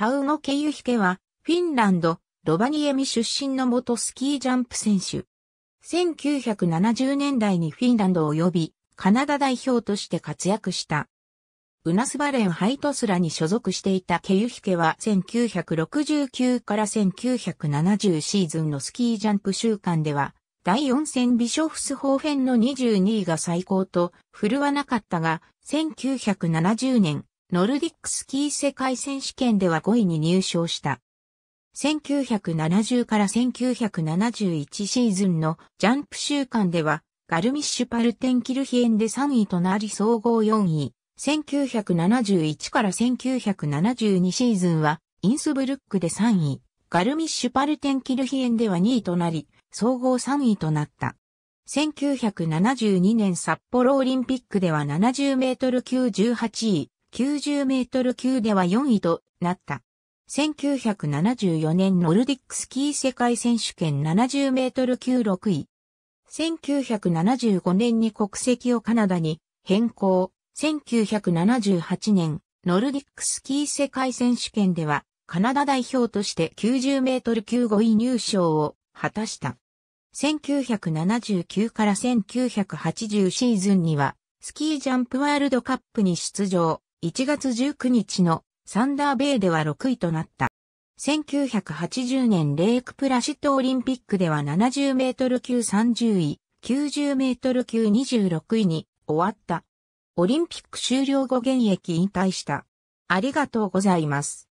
タウノ・ケユヒケは、フィンランド、ロバニエミ出身の元スキージャンプ選手。1970年代にフィンランド及び、カナダ代表として活躍した。ウナスバレンハイトスラに所属していたケユヒケは1969から1970シーズンのスキージャンプ週間では、第4戦ビショフスホーフェンの22位が最高と振るわなかったが、1970年ノルディックスキー世界選手権では5位に入賞した。1970から1971シーズンのジャンプ週間では、ガルミッシュパルテンキルヒエンで3位となり総合4位。1971から1972シーズンは、インスブルックで3位、ガルミッシュパルテンキルヒエンでは2位となり、総合3位となった。1972年札幌オリンピックでは70メートル級18位、90メートル級では4位となった。1974年ノルディックスキー世界選手権70メートル級6位。1975年に国籍をカナダに変更。1978年、ノルディックスキー世界選手権では、カナダ代表として90メートル級5位入賞を果たした。1979から1980シーズンには、スキージャンプワールドカップに出場。1月19日のサンダーベイでは6位となった。1980年レークプラシットオリンピックでは70メートル級30位、90メートル級26位に終わった。オリンピック終了後現役引退した。ありがとうございます。